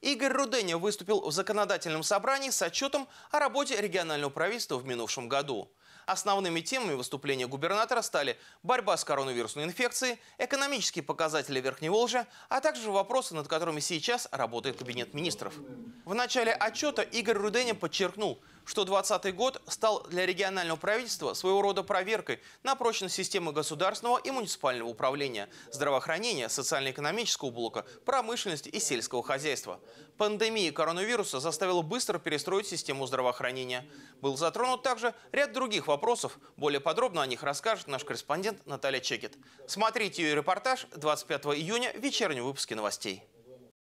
Игорь Руденя выступил в законодательном собрании с отчетом о работе регионального правительства в минувшем году. Основными темами выступления губернатора стали борьба с коронавирусной инфекцией, экономические показатели Верхневолжья, а также вопросы, над которыми сейчас работает Кабинет министров. В начале отчета Игорь Руденя подчеркнул – что 2020 год стал для регионального правительства своего рода проверкой на прочность системы государственного и муниципального управления, здравоохранения, социально-экономического блока, промышленности и сельского хозяйства. Пандемия коронавируса заставила быстро перестроить систему здравоохранения. Был затронут также ряд других вопросов. Более подробно о них расскажет наш корреспондент Наталья Чекет. Смотрите ее репортаж 25 июня в вечернем выпуске новостей.